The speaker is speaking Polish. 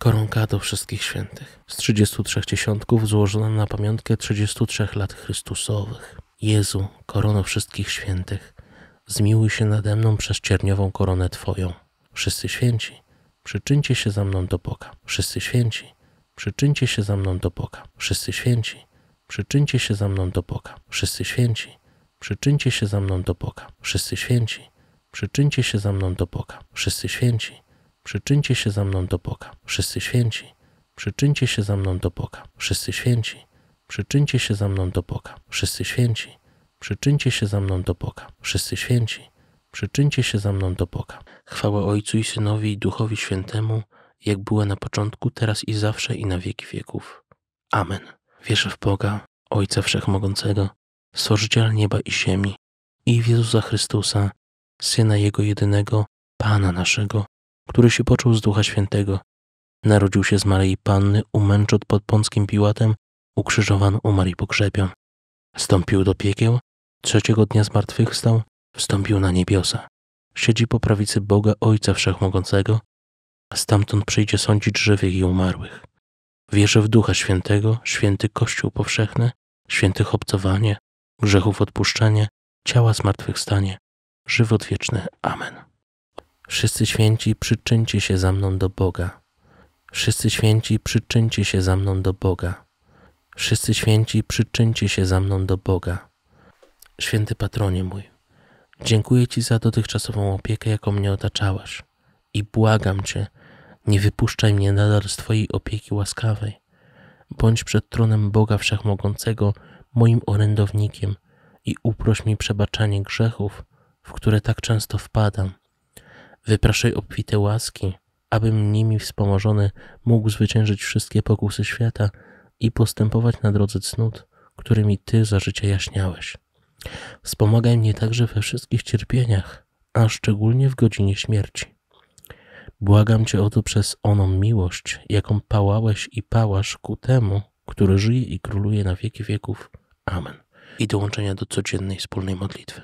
koronka do wszystkich świętych. Z 33 dziesiątków złożona na pamiątkę 33 lat Chrystusowych. Jezu, korono wszystkich świętych, zmiłuj się nade mną przez cierniową koronę Twoją. Wszyscy święci, przyczyńcie się za mną do Boga. Wszyscy święci, przyczyńcie się za mną do Boga. Wszyscy święci, przyczyńcie się za mną do Boga. Wszyscy święci, przyczyńcie się za mną do Boga. Wszyscy święci, przyczyńcie się za mną do Boga. Wszyscy święci, przyczyńcie się za mną do Boga. Wszyscy święci, przyczyńcie się za mną do Boga. Wszyscy święci, przyczyńcie się za mną do Boga. Wszyscy święci, przyczyńcie się za mną do Boga. Wszyscy święci, przyczyńcie się za mną do Boga. Chwała Ojcu i Synowi i Duchowi Świętemu, jak była na początku, teraz i zawsze i na wieki wieków. Amen. Wierzę w Boga, Ojca Wszechmogącego, Stworzyciela nieba i ziemi i w Jezusa Chrystusa, Syna Jego jedynego, Pana naszego, który się począł z Ducha Świętego. Narodził się z Maryi Panny, umęczot pod Pąckim Piłatem, ukrzyżowany, umarł i pokrzepion. Wstąpił do piekieł, trzeciego dnia zmartwychwstał, wstąpił na niebiosa. Siedzi po prawicy Boga Ojca Wszechmogącego, a stamtąd przyjdzie sądzić żywych i umarłych. Wierzę w Ducha Świętego, święty Kościół powszechny, świętych obcowanie, grzechów odpuszczenie, ciała zmartwychwstanie, żywot wieczny. Amen. Wszyscy święci, przyczyńcie się za mną do Boga. Wszyscy święci, przyczyńcie się za mną do Boga. Wszyscy święci, przyczyńcie się za mną do Boga. Święty patronie mój, dziękuję Ci za dotychczasową opiekę, jaką mnie otaczałaś i błagam Cię, nie wypuszczaj mnie nadal z Twojej opieki łaskawej. Bądź przed tronem Boga Wszechmogącego moim orędownikiem i uproś mi przebaczenie grzechów, w które tak często wpadam Wypraszaj obfite łaski, abym nimi wspomożony mógł zwyciężyć wszystkie pokusy świata i postępować na drodze cnót, którymi Ty za życie jaśniałeś. Wspomagaj mnie także we wszystkich cierpieniach, a szczególnie w godzinie śmierci. Błagam Cię o to przez oną miłość, jaką pałałeś i pałasz ku temu, który żyje i króluje na wieki wieków. Amen. I dołączenia do codziennej wspólnej modlitwy.